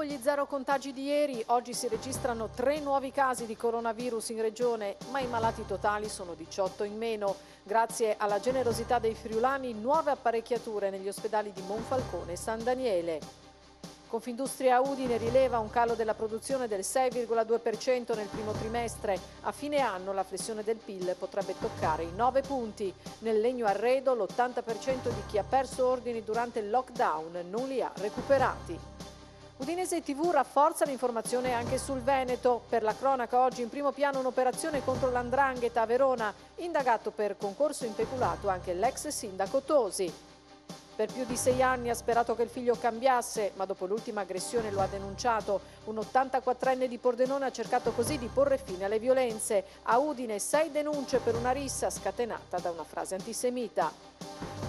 dopo gli zero contagi di ieri, oggi si registrano tre nuovi casi di coronavirus in regione, ma i malati totali sono 18 in meno. Grazie alla generosità dei friulani, nuove apparecchiature negli ospedali di Monfalcone e San Daniele. Confindustria Udine rileva un calo della produzione del 6,2% nel primo trimestre. A fine anno la flessione del PIL potrebbe toccare i 9 punti. Nel legno arredo l'80% di chi ha perso ordini durante il lockdown non li ha recuperati. Udinese TV rafforza l'informazione anche sul Veneto. Per la cronaca oggi in primo piano un'operazione contro l'Andrangheta a Verona, indagato per concorso impeculato anche l'ex sindaco Tosi. Per più di sei anni ha sperato che il figlio cambiasse, ma dopo l'ultima aggressione lo ha denunciato. Un 84enne di Pordenone ha cercato così di porre fine alle violenze. A Udine sei denunce per una rissa scatenata da una frase antisemita.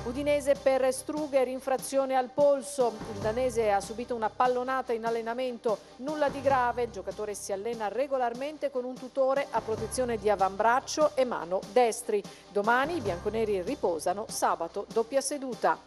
Udinese per Strugher, infrazione al polso. Il danese ha subito una pallonata in allenamento, nulla di grave. Il giocatore si allena regolarmente con un tutore a protezione di avambraccio e mano destri. Domani i bianconeri riposano, sabato doppia seduta.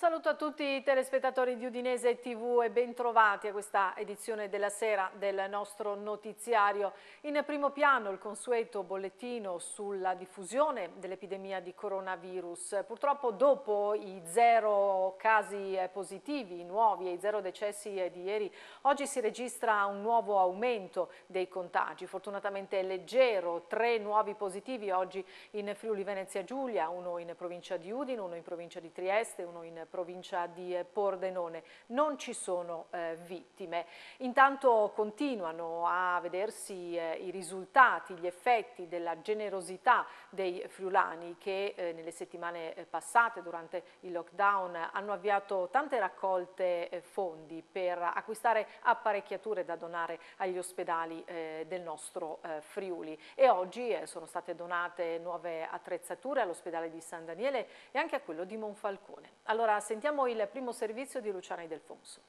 Un saluto a tutti i telespettatori di Udinese TV e bentrovati a questa edizione della sera del nostro notiziario. In primo piano il consueto bollettino sulla diffusione dell'epidemia di coronavirus. Purtroppo dopo i zero casi eh, positivi nuovi e i zero decessi eh, di ieri, oggi si registra un nuovo aumento dei contagi. Fortunatamente è leggero, tre nuovi positivi oggi in Friuli Venezia Giulia, uno in provincia di Udine, uno in provincia di Trieste, uno in provincia di eh, Pordenone. Non ci sono eh, vittime. Intanto continuano a vedersi eh, i risultati, gli effetti della generosità dei friulani che nelle settimane passate durante il lockdown hanno avviato tante raccolte fondi per acquistare apparecchiature da donare agli ospedali del nostro Friuli e oggi sono state donate nuove attrezzature all'ospedale di San Daniele e anche a quello di Monfalcone. Allora sentiamo il primo servizio di Luciana Delfonso.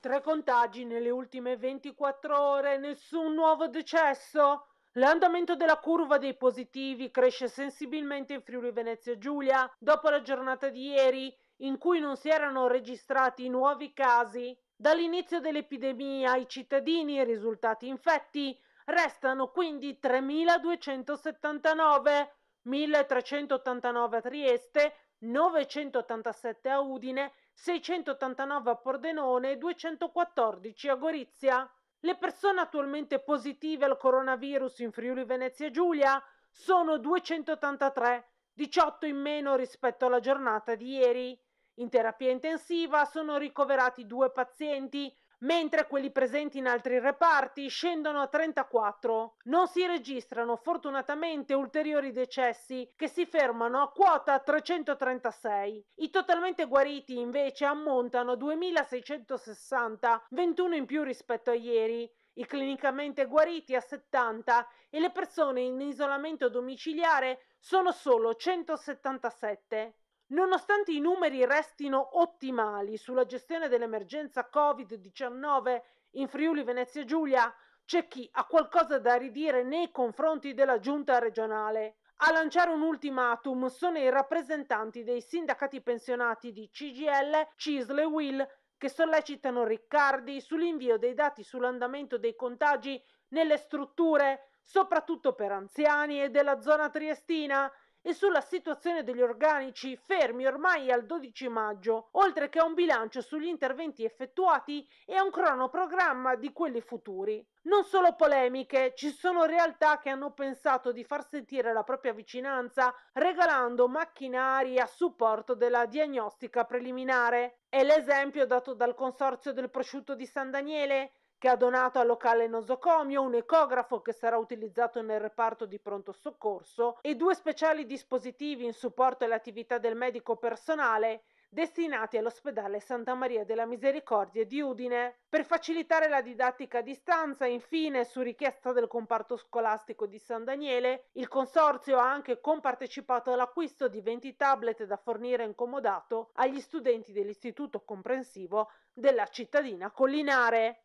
Tre contagi nelle ultime 24 ore, nessun nuovo decesso. L'andamento della curva dei positivi cresce sensibilmente in Friuli Venezia Giulia dopo la giornata di ieri, in cui non si erano registrati nuovi casi. Dall'inizio dell'epidemia i cittadini risultati infetti restano quindi 3.279, 1.389 a Trieste, 987 a Udine, 689 a Pordenone e 214 a Gorizia. Le persone attualmente positive al coronavirus in Friuli Venezia Giulia sono 283, 18 in meno rispetto alla giornata di ieri. In terapia intensiva sono ricoverati due pazienti, mentre quelli presenti in altri reparti scendono a 34. Non si registrano fortunatamente ulteriori decessi che si fermano a quota 336. I totalmente guariti invece ammontano a 2660, 21 in più rispetto a ieri. I clinicamente guariti a 70 e le persone in isolamento domiciliare sono solo 177. Nonostante i numeri restino ottimali sulla gestione dell'emergenza Covid-19 in Friuli Venezia Giulia, c'è chi ha qualcosa da ridire nei confronti della giunta regionale. A lanciare un ultimatum sono i rappresentanti dei sindacati pensionati di CGL, CISL e WIL che sollecitano Riccardi sull'invio dei dati sull'andamento dei contagi nelle strutture, soprattutto per anziani e della zona triestina, e sulla situazione degli organici fermi ormai al 12 maggio, oltre che a un bilancio sugli interventi effettuati e a un cronoprogramma di quelli futuri. Non solo polemiche, ci sono realtà che hanno pensato di far sentire la propria vicinanza regalando macchinari a supporto della diagnostica preliminare. È l'esempio dato dal Consorzio del Prosciutto di San Daniele, che ha donato al locale nosocomio, un ecografo che sarà utilizzato nel reparto di pronto soccorso e due speciali dispositivi in supporto alle attività del medico personale destinati all'ospedale Santa Maria della Misericordia di Udine. Per facilitare la didattica a distanza, infine, su richiesta del comparto scolastico di San Daniele, il Consorzio ha anche compartecipato all'acquisto di 20 tablet da fornire incomodato agli studenti dell'Istituto Comprensivo della cittadina collinare.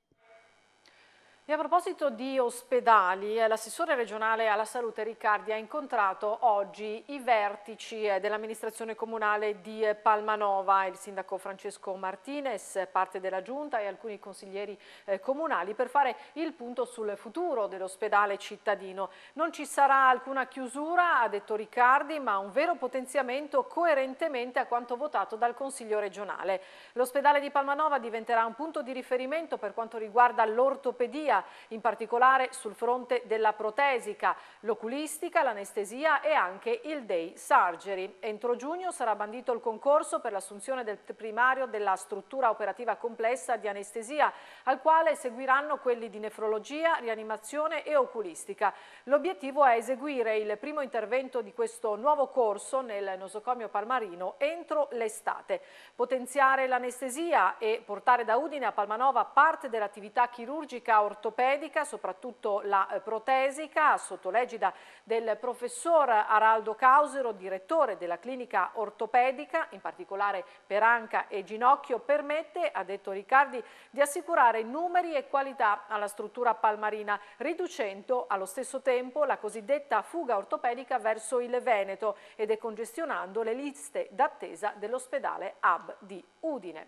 E a proposito di ospedali, eh, l'assessore regionale alla salute Riccardi ha incontrato oggi i vertici eh, dell'amministrazione comunale di eh, Palmanova, il sindaco Francesco Martinez, parte della giunta e alcuni consiglieri comunali per fare il punto sul futuro dell'ospedale cittadino. Non ci sarà alcuna chiusura, ha detto Riccardi, ma un vero potenziamento coerentemente a quanto votato dal Consiglio regionale. L'ospedale di Palmanova diventerà un punto di riferimento per quanto riguarda l'ortopedia in particolare sul fronte della protesica, l'oculistica, l'anestesia e anche il day surgery. Entro giugno sarà bandito il concorso per l'assunzione del primario della struttura operativa complessa di anestesia, al quale seguiranno quelli di nefrologia, rianimazione e oculistica. L'obiettivo è eseguire il primo intervento di questo nuovo corso nel nosocomio palmarino entro l'estate, potenziare l'anestesia e portare da Udine a Palmanova parte dell'attività chirurgica ortopedica ortopedica, soprattutto la eh, protesica, sotto l'egida del professor Araldo Causero, direttore della clinica ortopedica, in particolare per anca e ginocchio, permette, ha detto Riccardi, di assicurare numeri e qualità alla struttura palmarina, riducendo allo stesso tempo la cosiddetta fuga ortopedica verso il Veneto e decongestionando le liste d'attesa dell'ospedale Hub di Udine.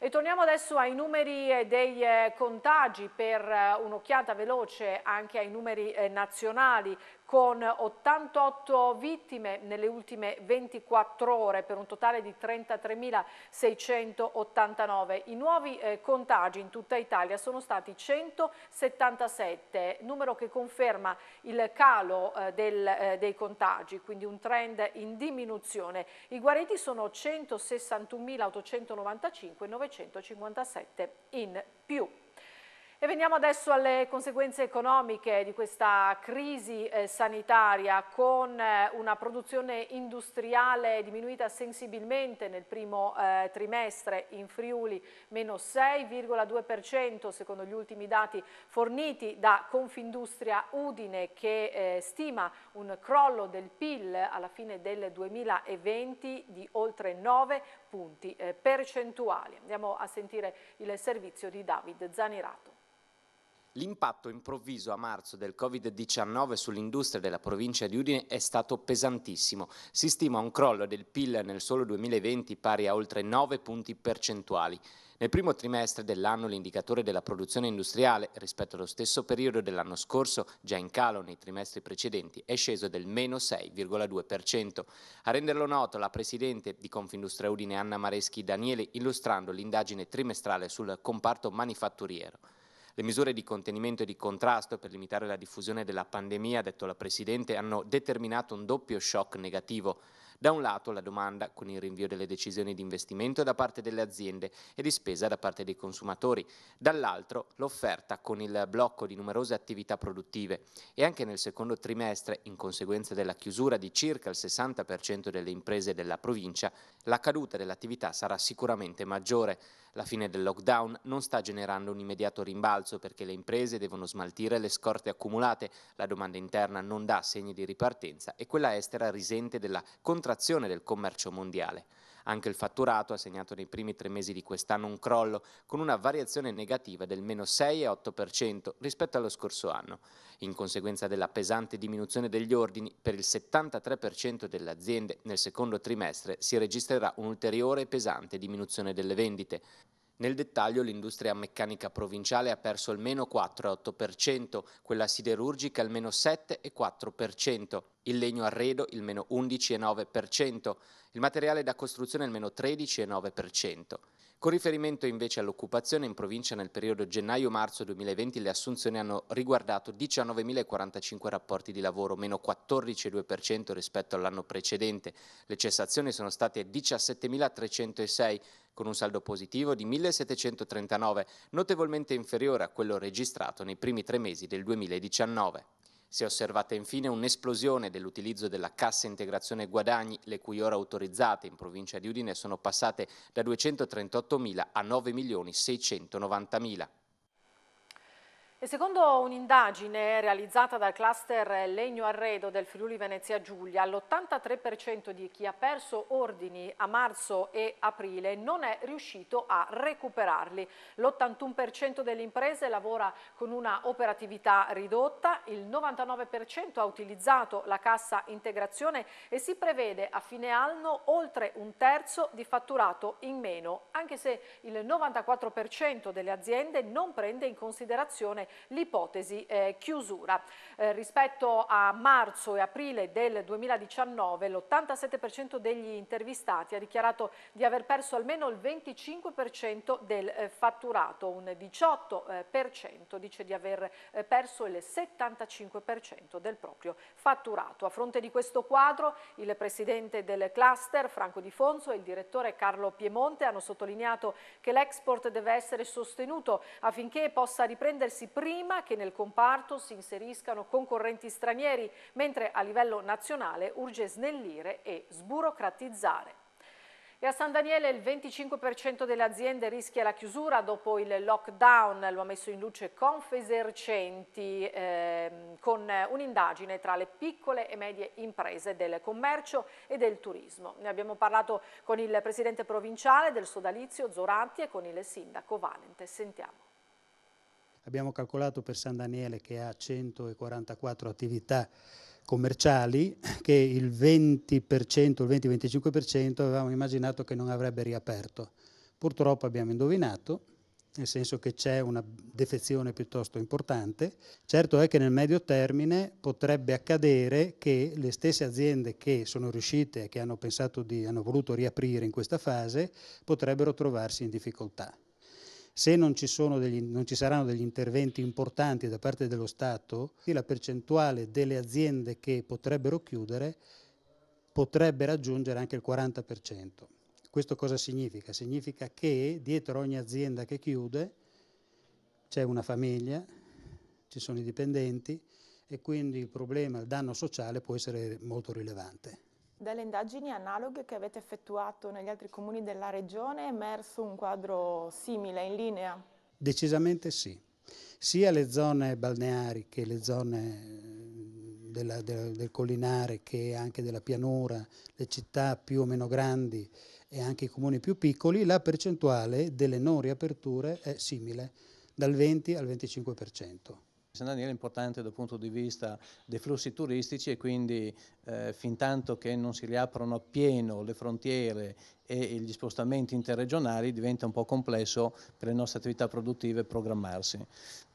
E torniamo adesso ai numeri eh, dei eh, contagi per eh, un'occhiata veloce anche ai numeri nazionali con 88 vittime nelle ultime 24 ore per un totale di 33.689. I nuovi eh, contagi in tutta Italia sono stati 177, numero che conferma il calo eh, del, eh, dei contagi, quindi un trend in diminuzione. I guariti sono 161.895, 957 in più. E veniamo adesso alle conseguenze economiche di questa crisi eh, sanitaria con eh, una produzione industriale diminuita sensibilmente nel primo eh, trimestre in Friuli meno 6,2% secondo gli ultimi dati forniti da Confindustria Udine che eh, stima un crollo del PIL alla fine del 2020 di oltre 9 punti eh, percentuali. Andiamo a sentire il servizio di David Zanirato. L'impatto improvviso a marzo del Covid-19 sull'industria della provincia di Udine è stato pesantissimo. Si stima un crollo del PIL nel solo 2020 pari a oltre 9 punti percentuali. Nel primo trimestre dell'anno l'indicatore della produzione industriale, rispetto allo stesso periodo dell'anno scorso, già in calo nei trimestri precedenti, è sceso del meno 6,2%. A renderlo noto la Presidente di Confindustria Udine Anna Mareschi Daniele illustrando l'indagine trimestrale sul comparto manifatturiero. Le misure di contenimento e di contrasto per limitare la diffusione della pandemia, ha detto la Presidente, hanno determinato un doppio shock negativo. Da un lato la domanda con il rinvio delle decisioni di investimento da parte delle aziende e di spesa da parte dei consumatori, dall'altro l'offerta con il blocco di numerose attività produttive e anche nel secondo trimestre, in conseguenza della chiusura di circa il 60% delle imprese della provincia, la caduta dell'attività sarà sicuramente maggiore. La fine del lockdown non sta generando un immediato rimbalzo perché le imprese devono smaltire le scorte accumulate, la domanda interna non dà segni di ripartenza e quella estera risente della contrazione del commercio mondiale. Anche il fatturato ha segnato nei primi tre mesi di quest'anno un crollo, con una variazione negativa del meno 6,8% rispetto allo scorso anno. In conseguenza della pesante diminuzione degli ordini, per il 73% delle aziende nel secondo trimestre si registrerà un'ulteriore pesante diminuzione delle vendite. Nel dettaglio l'industria meccanica provinciale ha perso almeno 4,8%, quella siderurgica almeno 7,4%, il legno arredo il meno 11,9%, il materiale da costruzione il meno 13,9%. Con riferimento invece all'occupazione in provincia nel periodo gennaio-marzo 2020 le assunzioni hanno riguardato 19.045 rapporti di lavoro, meno 14,2% rispetto all'anno precedente. Le cessazioni sono state 17.306 con un saldo positivo di 1.739, notevolmente inferiore a quello registrato nei primi tre mesi del 2019. Si è osservata infine un'esplosione dell'utilizzo della cassa integrazione guadagni, le cui ore autorizzate in provincia di Udine sono passate da 238 mila a 9 milioni 690 mila. E secondo un'indagine realizzata dal cluster Legno Arredo del Friuli Venezia Giulia, l'83% di chi ha perso ordini a marzo e aprile non è riuscito a recuperarli. L'81% delle imprese lavora con una operatività ridotta, il 99% ha utilizzato la cassa integrazione e si prevede a fine anno oltre un terzo di fatturato in meno, anche se il 94% delle aziende non prende in considerazione l'ipotesi eh, chiusura. Eh, rispetto a marzo e aprile del 2019 l'87% degli intervistati ha dichiarato di aver perso almeno il 25% del eh, fatturato, un 18% eh, dice di aver eh, perso il 75% del proprio fatturato. A fronte di questo quadro il presidente del cluster Franco Di Fonso e il direttore Carlo Piemonte hanno sottolineato che l'export deve essere sostenuto affinché possa riprendersi prima che nel comparto si inseriscano concorrenti stranieri, mentre a livello nazionale urge snellire e sburocratizzare. E a San Daniele il 25% delle aziende rischia la chiusura dopo il lockdown, lo ha messo in luce Confesercenti eh, con un'indagine tra le piccole e medie imprese del commercio e del turismo. Ne abbiamo parlato con il presidente provinciale del sodalizio Zoranti e con il sindaco Valente. Sentiamo abbiamo calcolato per San Daniele che ha 144 attività commerciali che il 20%, il 20-25% avevamo immaginato che non avrebbe riaperto. Purtroppo abbiamo indovinato, nel senso che c'è una defezione piuttosto importante. Certo è che nel medio termine potrebbe accadere che le stesse aziende che sono riuscite, che hanno pensato di, hanno voluto riaprire in questa fase, potrebbero trovarsi in difficoltà. Se non ci, degli, non ci, saranno degli interventi importanti da parte dello Stato, la percentuale delle aziende che potrebbero chiudere potrebbe raggiungere anche il 40%. Questo cosa significa? Significa che dietro ogni azienda che chiude c'è una famiglia, ci sono i dipendenti e quindi il problema, il danno sociale può essere molto rilevante. Dalle indagini analoghe che avete effettuato negli altri comuni della regione è emerso un quadro simile, in linea? Decisamente sì. Sia le zone balneari che le zone eh, della, del, del collinare che anche della pianura, le città più o meno grandi e anche i comuni più piccoli, la percentuale delle non riaperture è simile, dal 20 al 25%. San Daniele è importante dal punto di vista dei flussi turistici e quindi eh, fin tanto che non si riaprono appieno le frontiere e gli spostamenti interregionali diventa un po' complesso per le nostre attività produttive programmarsi.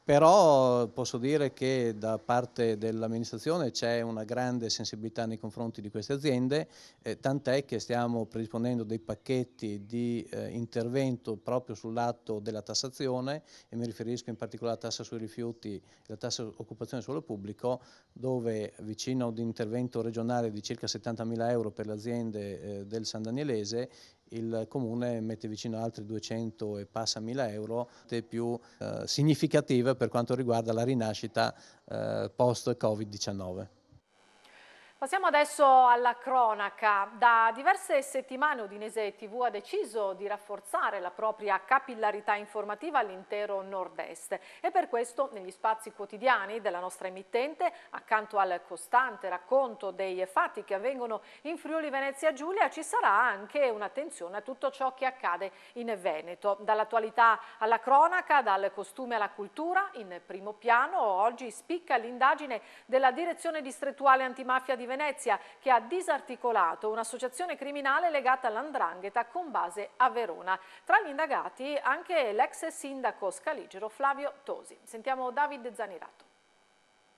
Però posso dire che da parte dell'amministrazione c'è una grande sensibilità nei confronti di queste aziende, eh, tant'è che stiamo predisponendo dei pacchetti di eh, intervento proprio sul lato della tassazione e mi riferisco in particolare alla tassa sui rifiuti e alla tassa occupazione suolo pubblico, dove vicino ad un intervento regionale di circa 70 mila euro per le aziende eh, del San Danielese il comune mette vicino altri 200 e passa mila euro, le più eh, significative per quanto riguarda la rinascita eh, post-Covid-19. Passiamo adesso alla cronaca. Da diverse settimane Udinese TV ha deciso di rafforzare la propria capillarità informativa all'intero nord-est e per questo negli spazi quotidiani della nostra emittente, accanto al costante racconto dei fatti che avvengono in Friuli Venezia Giulia, ci sarà anche un'attenzione a tutto ciò che accade in Veneto. Dall'attualità alla cronaca, dal costume alla cultura, in primo piano oggi spicca l'indagine della Direzione Distrettuale Antimafia di di Venezia che ha disarticolato un'associazione criminale legata all'andrangheta con base a Verona. Tra gli indagati anche l'ex sindaco scaligero Flavio Tosi. Sentiamo David Zanirato.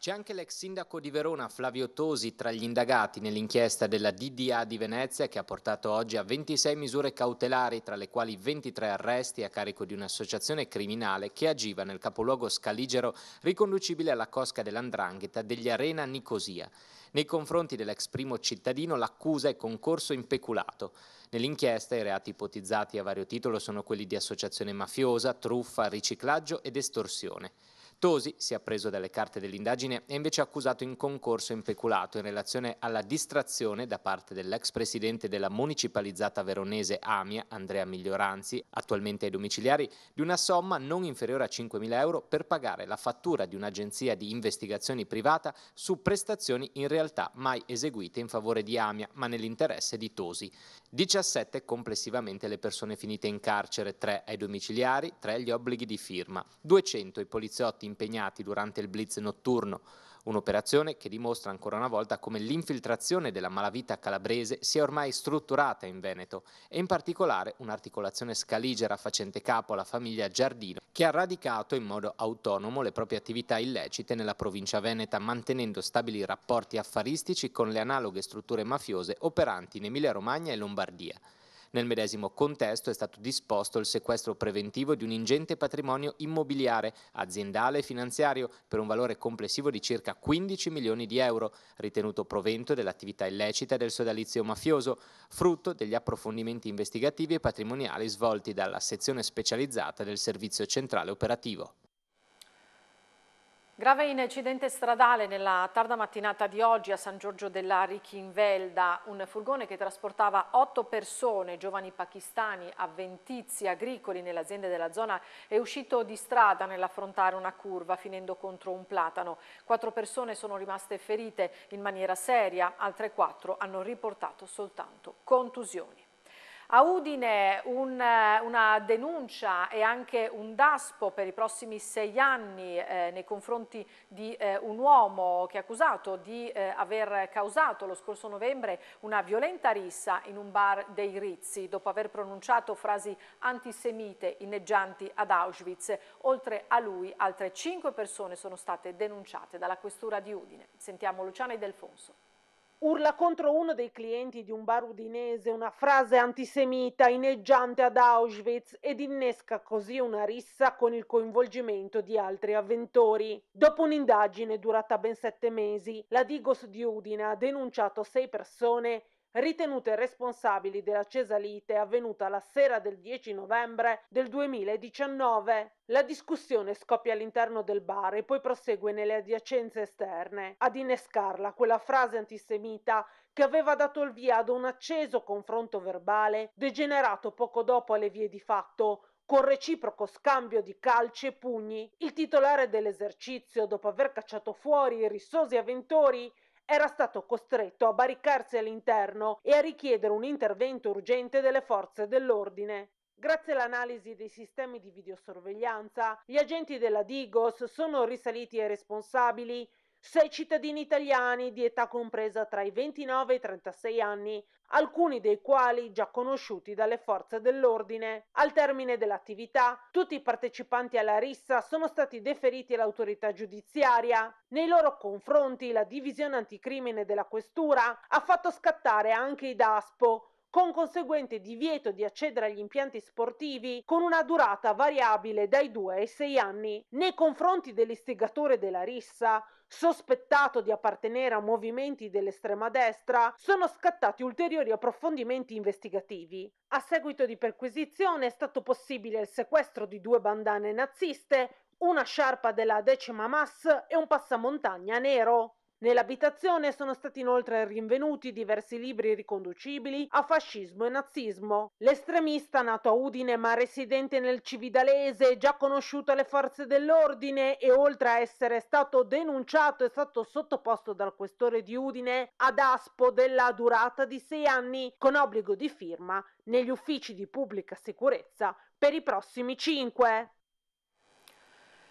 C'è anche l'ex sindaco di Verona Flavio Tosi tra gli indagati nell'inchiesta della DDA di Venezia che ha portato oggi a 26 misure cautelari, tra le quali 23 arresti a carico di un'associazione criminale che agiva nel capoluogo scaligero riconducibile alla cosca dell'Andrangheta degli Arena Nicosia. Nei confronti dell'ex primo cittadino l'accusa è concorso in peculato. Nell'inchiesta i reati ipotizzati a vario titolo sono quelli di associazione mafiosa, truffa, riciclaggio ed estorsione. Tosi, si è preso dalle carte dell'indagine, è invece accusato in concorso impeculato in relazione alla distrazione da parte dell'ex presidente della municipalizzata veronese Amia, Andrea Miglioranzi, attualmente ai domiciliari, di una somma non inferiore a 5.000 euro per pagare la fattura di un'agenzia di investigazioni privata su prestazioni in realtà mai eseguite in favore di Amia, ma nell'interesse di Tosi. 17 complessivamente le persone finite in carcere, 3 ai domiciliari, 3 gli obblighi di firma, 200 i poliziotti impegnati durante il blitz notturno, un'operazione che dimostra ancora una volta come l'infiltrazione della malavita calabrese sia ormai strutturata in Veneto e in particolare un'articolazione scaligera facente capo alla famiglia Giardino che ha radicato in modo autonomo le proprie attività illecite nella provincia veneta mantenendo stabili rapporti affaristici con le analoghe strutture mafiose operanti in Emilia Romagna e Lombardia. Nel medesimo contesto è stato disposto il sequestro preventivo di un ingente patrimonio immobiliare, aziendale e finanziario per un valore complessivo di circa 15 milioni di euro, ritenuto provento dell'attività illecita del sodalizio mafioso, frutto degli approfondimenti investigativi e patrimoniali svolti dalla sezione specializzata del Servizio Centrale Operativo. Grave incidente stradale nella tarda mattinata di oggi a San Giorgio della Richinvelda. Un furgone che trasportava otto persone, giovani pakistani, avventizi agricoli nelle aziende della zona, è uscito di strada nell'affrontare una curva finendo contro un platano. Quattro persone sono rimaste ferite in maniera seria, altre quattro hanno riportato soltanto contusioni. A Udine un, una denuncia e anche un daspo per i prossimi sei anni eh, nei confronti di eh, un uomo che è accusato di eh, aver causato lo scorso novembre una violenta rissa in un bar dei Rizzi dopo aver pronunciato frasi antisemite inneggianti ad Auschwitz. Oltre a lui altre cinque persone sono state denunciate dalla questura di Udine. Sentiamo Luciana Delfonso urla contro uno dei clienti di un bar udinese una frase antisemita inneggiante ad Auschwitz ed innesca così una rissa con il coinvolgimento di altri avventori. Dopo un'indagine durata ben sette mesi, la Digos di Udine ha denunciato sei persone ritenute responsabili della cesalite avvenuta la sera del 10 novembre del 2019. La discussione scoppia all'interno del bar e poi prosegue nelle adiacenze esterne, ad innescarla quella frase antisemita che aveva dato il via ad un acceso confronto verbale degenerato poco dopo alle vie di fatto, con reciproco scambio di calci e pugni, il titolare dell'esercizio, dopo aver cacciato fuori i rissosi avventori, era stato costretto a barricarsi all'interno e a richiedere un intervento urgente delle forze dell'ordine. Grazie all'analisi dei sistemi di videosorveglianza, gli agenti della Digos sono risaliti ai responsabili sei cittadini italiani di età compresa tra i 29 e i 36 anni, alcuni dei quali già conosciuti dalle forze dell'ordine. Al termine dell'attività, tutti i partecipanti alla rissa sono stati deferiti all'autorità giudiziaria. Nei loro confronti la divisione anticrimine della questura ha fatto scattare anche i DASPO, con conseguente divieto di accedere agli impianti sportivi con una durata variabile dai 2 ai 6 anni. Nei confronti dell'istigatore della rissa, sospettato di appartenere a movimenti dell'estrema destra, sono scattati ulteriori approfondimenti investigativi. A seguito di perquisizione è stato possibile il sequestro di due bandane naziste, una sciarpa della decima MAS e un passamontagna nero. Nell'abitazione sono stati inoltre rinvenuti diversi libri riconducibili a fascismo e nazismo. L'estremista nato a Udine ma residente nel Cividalese, già conosciuto alle forze dell'ordine e oltre a essere stato denunciato è stato sottoposto dal questore di Udine ad aspo della durata di sei anni con obbligo di firma negli uffici di pubblica sicurezza per i prossimi cinque.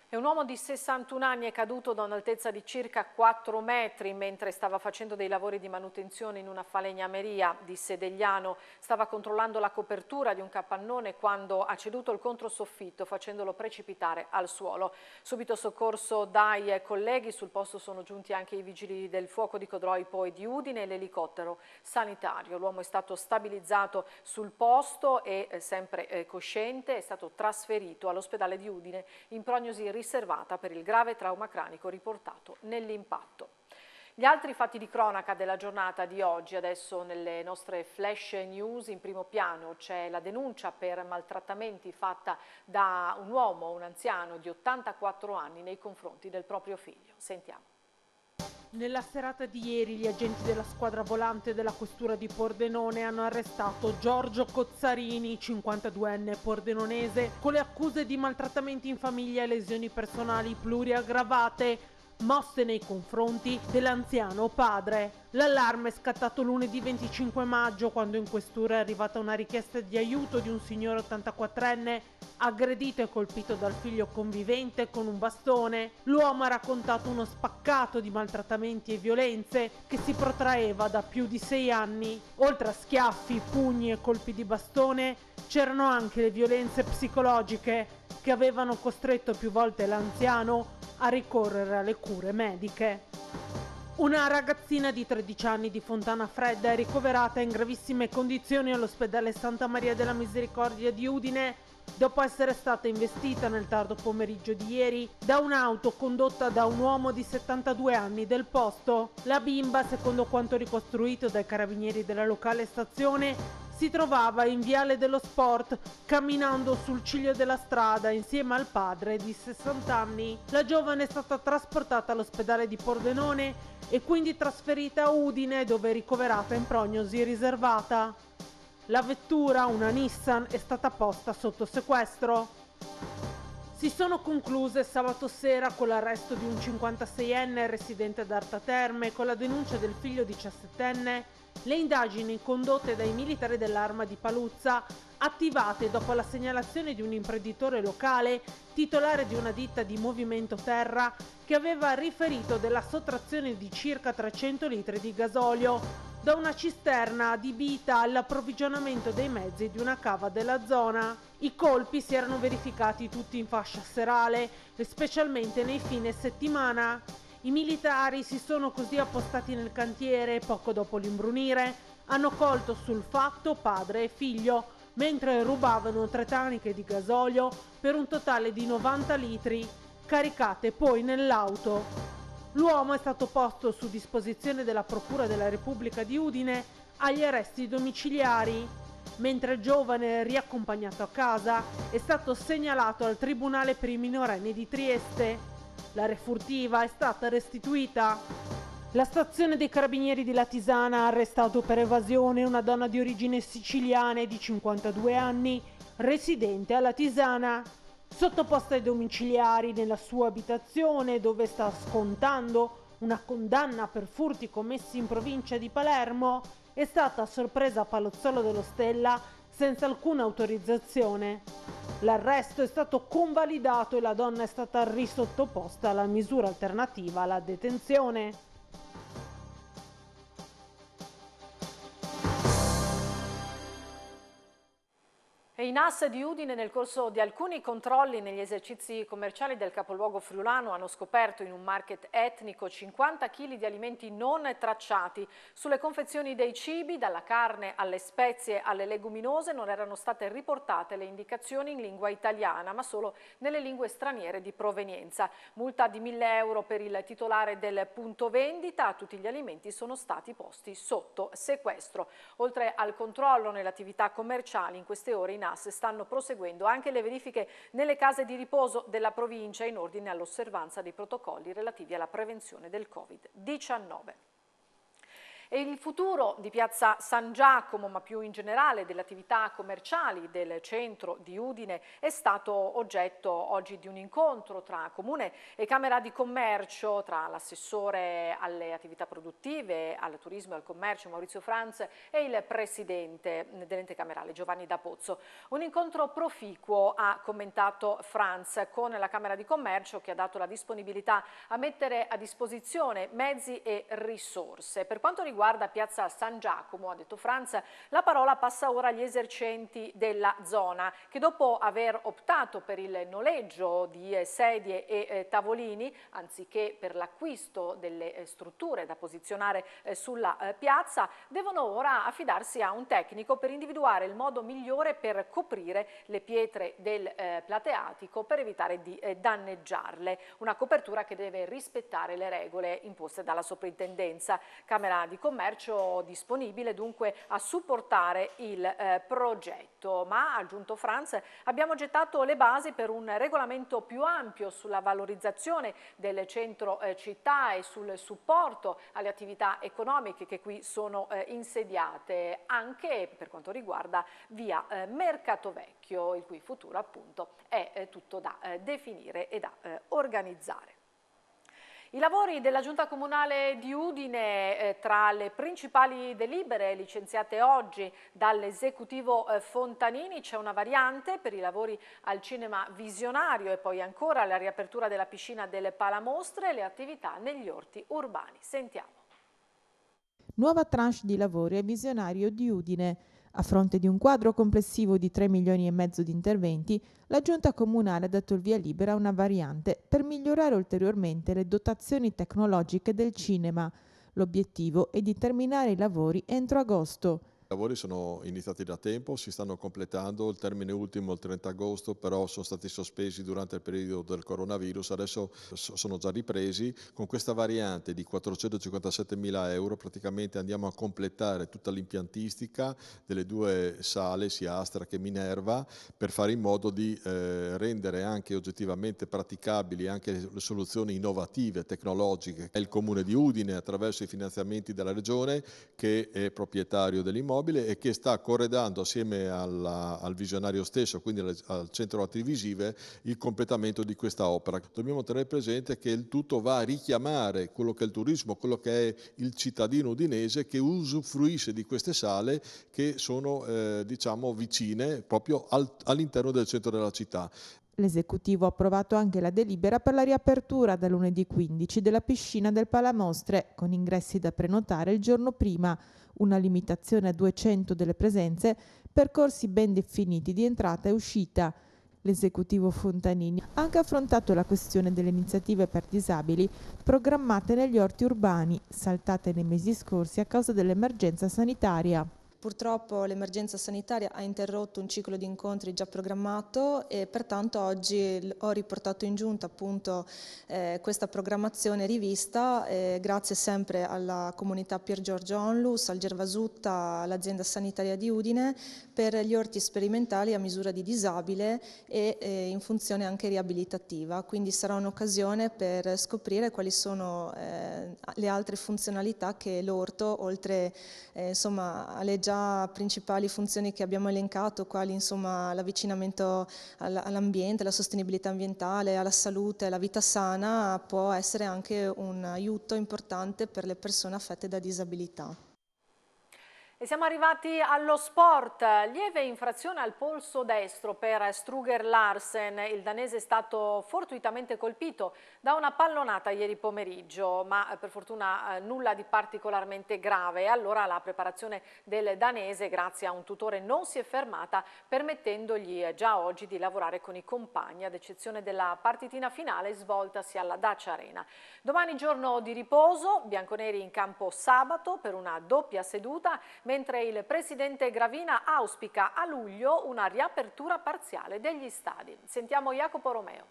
È un uomo di 61 anni è caduto da un'altezza di circa 4 metri mentre stava facendo dei lavori di manutenzione in una falegnameria di Sedegliano. Stava controllando la copertura di un capannone quando ha ceduto il controsoffitto facendolo precipitare al suolo. Subito soccorso dai colleghi, sul posto sono giunti anche i vigili del fuoco di Codroipo e di Udine e l'elicottero sanitario. L'uomo è stato stabilizzato sul posto e eh, sempre eh, cosciente è stato trasferito all'ospedale di Udine in prognosi riservata per il grave trauma cranico riportato nell'impatto. Gli altri fatti di cronaca della giornata di oggi, adesso nelle nostre flash news in primo piano c'è la denuncia per maltrattamenti fatta da un uomo, un anziano di 84 anni nei confronti del proprio figlio. Sentiamo. Nella serata di ieri gli agenti della squadra volante della questura di Pordenone hanno arrestato Giorgio Cozzarini, 52enne pordenonese, con le accuse di maltrattamenti in famiglia e lesioni personali pluriaggravate mosse nei confronti dell'anziano padre. L'allarme è scattato lunedì 25 maggio quando in questura è arrivata una richiesta di aiuto di un signore 84enne aggredito e colpito dal figlio convivente con un bastone. L'uomo ha raccontato uno spaccato di maltrattamenti e violenze che si protraeva da più di sei anni. Oltre a schiaffi, pugni e colpi di bastone, c'erano anche le violenze psicologiche che avevano costretto più volte l'anziano a ricorrere alle cure mediche. Una ragazzina di 13 anni di Fontana Fredda è ricoverata in gravissime condizioni all'ospedale Santa Maria della Misericordia di Udine dopo essere stata investita nel tardo pomeriggio di ieri da un'auto condotta da un uomo di 72 anni del posto. La bimba, secondo quanto ricostruito dai carabinieri della locale stazione, si trovava in Viale dello Sport camminando sul ciglio della strada insieme al padre di 60 anni. La giovane è stata trasportata all'ospedale di Pordenone e quindi trasferita a Udine dove è ricoverata in prognosi riservata. La vettura, una Nissan, è stata posta sotto sequestro. Si sono concluse sabato sera con l'arresto di un 56enne residente ad Artaterme e con la denuncia del figlio 17enne le indagini condotte dai militari dell'arma di Paluzza, attivate dopo la segnalazione di un imprenditore locale, titolare di una ditta di movimento terra, che aveva riferito della sottrazione di circa 300 litri di gasolio da una cisterna adibita all'approvvigionamento dei mezzi di una cava della zona. I colpi si erano verificati tutti in fascia serale, specialmente nei fine settimana. I militari si sono così appostati nel cantiere poco dopo l'imbrunire, hanno colto sul fatto padre e figlio, mentre rubavano tre taniche di gasolio per un totale di 90 litri, caricate poi nell'auto. L'uomo è stato posto su disposizione della Procura della Repubblica di Udine agli arresti domiciliari, mentre il giovane riaccompagnato a casa è stato segnalato al Tribunale per i minorenni di Trieste. La refurtiva è stata restituita. La stazione dei carabinieri di Latisana ha arrestato per evasione una donna di origine siciliana di 52 anni, residente a Latisana sottoposta ai domiciliari nella sua abitazione dove sta scontando una condanna per furti commessi in provincia di Palermo, è stata sorpresa a Palazzolo dello Stella senza alcuna autorizzazione. L'arresto è stato convalidato e la donna è stata risottoposta alla misura alternativa alla detenzione. in AS di Udine nel corso di alcuni controlli negli esercizi commerciali del capoluogo friulano hanno scoperto in un market etnico 50 kg di alimenti non tracciati. Sulle confezioni dei cibi, dalla carne alle spezie alle leguminose, non erano state riportate le indicazioni in lingua italiana, ma solo nelle lingue straniere di provenienza. Multa di 1000 euro per il titolare del punto vendita, tutti gli alimenti sono stati posti sotto sequestro. Oltre al controllo nelle attività commerciali, in queste ore in AS AS stanno proseguendo anche le verifiche nelle case di riposo della provincia in ordine all'osservanza dei protocolli relativi alla prevenzione del Covid-19. E il futuro di Piazza San Giacomo, ma più in generale delle attività commerciali del centro di Udine, è stato oggetto oggi di un incontro tra Comune e Camera di Commercio, tra l'assessore alle attività produttive, al turismo e al commercio Maurizio Franz e il presidente dell'ente camerale Giovanni Da Pozzo. Un incontro proficuo ha commentato Franz con la Camera di Commercio che ha dato la disponibilità a mettere a disposizione mezzi e risorse. Per quanto riguarda riguarda piazza San Giacomo, ha detto Franz, la parola passa ora agli esercenti della zona che dopo aver optato per il noleggio di eh, sedie e eh, tavolini anziché per l'acquisto delle eh, strutture da posizionare sulla piazza devono ora affidarsi a un tecnico per individuare il modo migliore per coprire le pietre del plateatico per evitare di danneggiarle. Una copertura che deve rispettare le regole imposte dalla soprintendenza. Camera di commercio disponibile dunque a supportare il eh, progetto. Ma, ha aggiunto Franz, abbiamo gettato le basi per un regolamento più ampio sulla valorizzazione del centro eh, città e sul supporto alle attività economiche che qui sono eh, insediate, anche per quanto riguarda via eh, Mercato Vecchio, il cui futuro appunto è eh, tutto da eh, definire e da organizzare. I lavori della Giunta Comunale di Udine, eh, tra le principali delibere licenziate oggi dall'esecutivo eh, Fontanini, c'è una variante per i lavori al cinema visionario e poi ancora la riapertura della piscina delle Palamostre e le attività negli orti urbani. Sentiamo. Nuova tranche di lavori al visionario di Udine. A fronte di un quadro complessivo di 3 milioni e mezzo di interventi, la Giunta Comunale ha dato il via libera a una variante per migliorare ulteriormente le dotazioni tecnologiche del cinema. L'obiettivo è di terminare i lavori entro agosto. I lavori sono iniziati da tempo, si stanno completando, il termine ultimo il 30 agosto però sono stati sospesi durante il periodo del coronavirus, adesso sono già ripresi, con questa variante di 457 mila euro praticamente andiamo a completare tutta l'impiantistica delle due sale, sia Astra che Minerva, per fare in modo di eh, rendere anche oggettivamente praticabili anche le soluzioni innovative, tecnologiche. È il comune di Udine attraverso i finanziamenti della regione che è proprietario dell'immobile mobile e che sta corredando assieme alla, al visionario stesso, quindi al, al centro arti visive, il completamento di questa opera. Dobbiamo tenere presente che il tutto va a richiamare quello che è il turismo, quello che è il cittadino udinese che usufruisce di queste sale che sono eh, diciamo vicine proprio al, all'interno del centro della città. L'esecutivo ha approvato anche la delibera per la riapertura da lunedì 15 della piscina del Palamostre, con ingressi da prenotare il giorno prima una limitazione a 200 delle presenze, percorsi ben definiti di entrata e uscita. L'esecutivo Fontanini ha anche affrontato la questione delle iniziative per disabili programmate negli orti urbani, saltate nei mesi scorsi a causa dell'emergenza sanitaria. Purtroppo l'emergenza sanitaria ha interrotto un ciclo di incontri già programmato e pertanto oggi ho riportato in giunta appunto eh, questa programmazione rivista eh, grazie sempre alla comunità Pier Giorgio Onlus, al Gervasutta, all'azienda sanitaria di Udine per gli orti sperimentali a misura di disabile e eh, in funzione anche riabilitativa. Quindi sarà un'occasione per scoprire quali sono eh, le altre funzionalità che l'orto oltre eh, insomma alle già principali, funzioni che abbiamo elencato, quali insomma l'avvicinamento all'ambiente, alla sostenibilità ambientale, alla salute, alla vita sana, può essere anche un aiuto importante per le persone affette da disabilità. E siamo arrivati allo sport, lieve infrazione al polso destro per Struger Larsen, il danese è stato fortuitamente colpito da una pallonata ieri pomeriggio, ma eh, per fortuna eh, nulla di particolarmente grave, allora la preparazione del danese grazie a un tutore non si è fermata permettendogli eh, già oggi di lavorare con i compagni ad eccezione della partitina finale svoltasi alla Dacia Arena. Domani giorno di riposo, bianconeri in campo sabato per una doppia seduta mentre il presidente Gravina auspica a luglio una riapertura parziale degli stadi. Sentiamo Jacopo Romeo.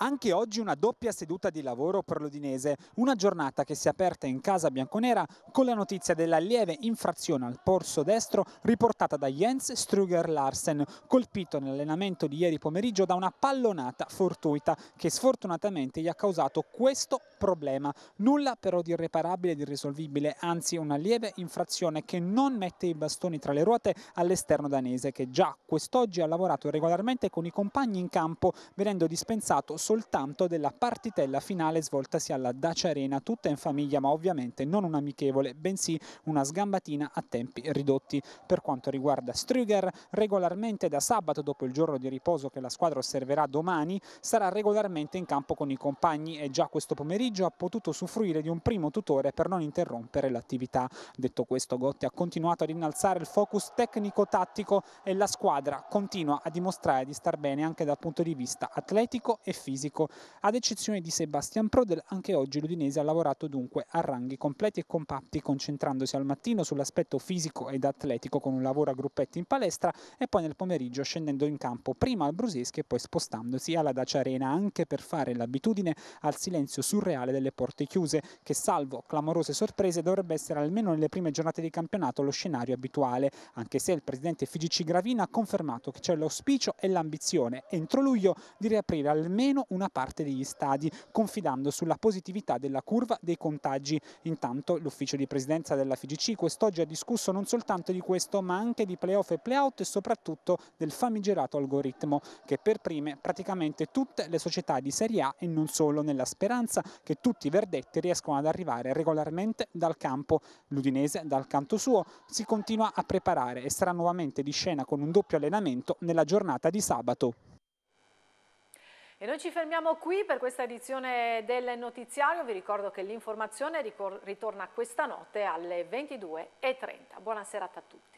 Anche oggi una doppia seduta di lavoro per l'Odinese, una giornata che si è aperta in casa bianconera con la notizia della lieve infrazione al polso destro riportata da Jens Struger Larsen, colpito nell'allenamento di ieri pomeriggio da una pallonata fortuita che sfortunatamente gli ha causato questo problema. Nulla però di irreparabile ed irrisolvibile, anzi una lieve infrazione che non mette i bastoni tra le ruote all'esterno danese che già quest'oggi ha lavorato regolarmente con i compagni in campo venendo dispensato soltanto della partitella finale svoltasi alla Dacia Arena, tutta in famiglia ma ovviamente non un amichevole, bensì una sgambatina a tempi ridotti. Per quanto riguarda Strüger, regolarmente da sabato dopo il giorno di riposo che la squadra osserverà domani, sarà regolarmente in campo con i compagni e già questo pomeriggio ha potuto suffruire di un primo tutore per non interrompere l'attività. Detto questo Gotti ha continuato ad innalzare il focus tecnico-tattico e la squadra continua a dimostrare di star bene anche dal punto di vista atletico e fisico fisico. Ad eccezione di Sebastian Prodel, anche oggi l'Udinese ha lavorato dunque a ranghi completi e compatti, concentrandosi al mattino sull'aspetto fisico ed atletico con un lavoro a gruppetti in palestra e poi nel pomeriggio scendendo in campo prima al Bruseschi e poi spostandosi alla Dacia Arena anche per fare l'abitudine al silenzio surreale delle porte chiuse, che salvo clamorose sorprese dovrebbe essere almeno nelle prime giornate di campionato lo scenario abituale, anche se il presidente FGC Gravina ha confermato che c'è l'auspicio e l'ambizione entro luglio di riaprire almeno una parte degli stadi, confidando sulla positività della curva dei contagi. Intanto l'ufficio di presidenza della FIGC quest'oggi ha discusso non soltanto di questo, ma anche di playoff e playout e soprattutto del famigerato algoritmo, che per prime praticamente tutte le società di Serie A e non solo, nella speranza che tutti i verdetti riescano ad arrivare regolarmente dal campo. L'Udinese, dal canto suo, si continua a preparare e sarà nuovamente di scena con un doppio allenamento nella giornata di sabato. E noi ci fermiamo qui per questa edizione del notiziario. Vi ricordo che l'informazione ritorna questa notte alle 22.30. Buona serata a tutti.